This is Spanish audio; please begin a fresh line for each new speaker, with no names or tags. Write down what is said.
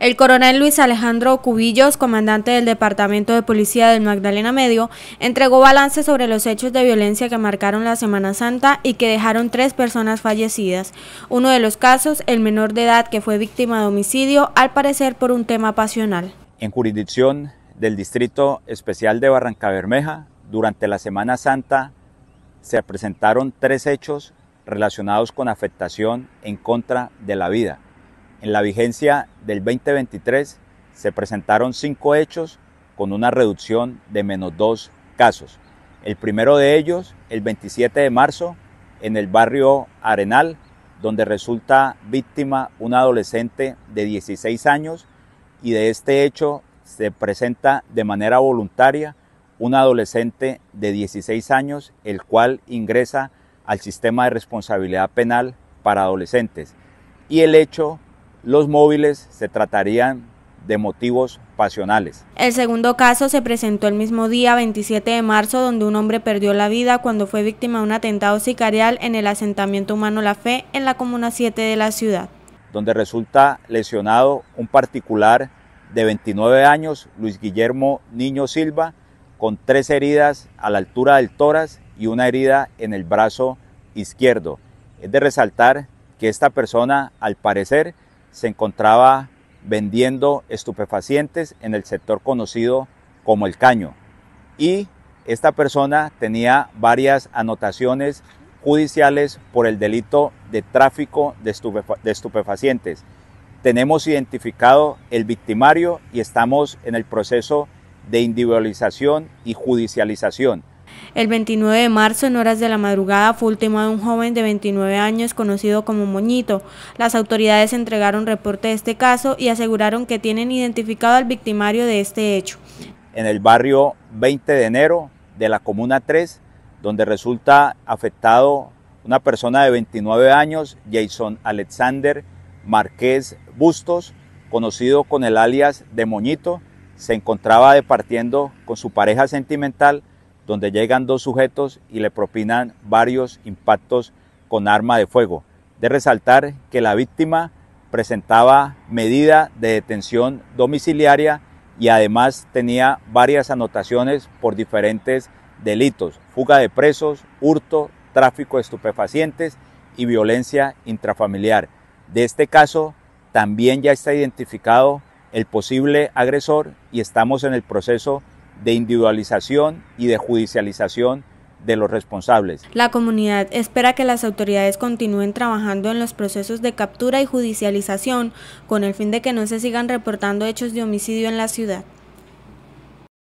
El coronel Luis Alejandro Cubillos, comandante del Departamento de Policía del Magdalena Medio, entregó balance sobre los hechos de violencia que marcaron la Semana Santa y que dejaron tres personas fallecidas. Uno de los casos, el menor de edad que fue víctima de homicidio, al parecer por un tema pasional.
En jurisdicción del Distrito Especial de Barranca Bermeja, durante la Semana Santa se presentaron tres hechos relacionados con afectación en contra de la vida. En la vigencia del 2023 se presentaron cinco hechos con una reducción de menos dos casos. El primero de ellos, el 27 de marzo, en el barrio Arenal, donde resulta víctima un adolescente de 16 años y de este hecho se presenta de manera voluntaria un adolescente de 16 años, el cual ingresa al sistema de responsabilidad penal para adolescentes. Y el hecho los móviles se tratarían de motivos pasionales.
El segundo caso se presentó el mismo día, 27 de marzo, donde un hombre perdió la vida cuando fue víctima de un atentado sicarial en el asentamiento humano La Fe, en la Comuna 7 de la ciudad.
Donde resulta lesionado un particular de 29 años, Luis Guillermo Niño Silva, con tres heridas a la altura del toras y una herida en el brazo izquierdo. Es de resaltar que esta persona, al parecer, se encontraba vendiendo estupefacientes en el sector conocido como el caño. Y esta persona tenía varias anotaciones judiciales por el delito de tráfico de, estupefacientes. Tenemos identificado el victimario y estamos en el proceso de individualización y judicialización.
El 29 de marzo, en horas de la madrugada, fue ultimado un joven de 29 años conocido como Moñito. Las autoridades entregaron reporte de este caso y aseguraron que tienen identificado al victimario de este hecho.
En el barrio 20 de enero de la Comuna 3, donde resulta afectado una persona de 29 años, Jason Alexander Marqués Bustos, conocido con el alias de Moñito, se encontraba departiendo con su pareja sentimental donde llegan dos sujetos y le propinan varios impactos con arma de fuego. De resaltar que la víctima presentaba medida de detención domiciliaria y además tenía varias anotaciones por diferentes delitos, fuga de presos, hurto, tráfico de estupefacientes y violencia intrafamiliar. De este caso también ya está identificado el posible agresor y estamos en el proceso de de individualización y de judicialización de los responsables.
La comunidad espera que las autoridades continúen trabajando en los procesos de captura y judicialización con el fin de que no se sigan reportando hechos de homicidio en la ciudad.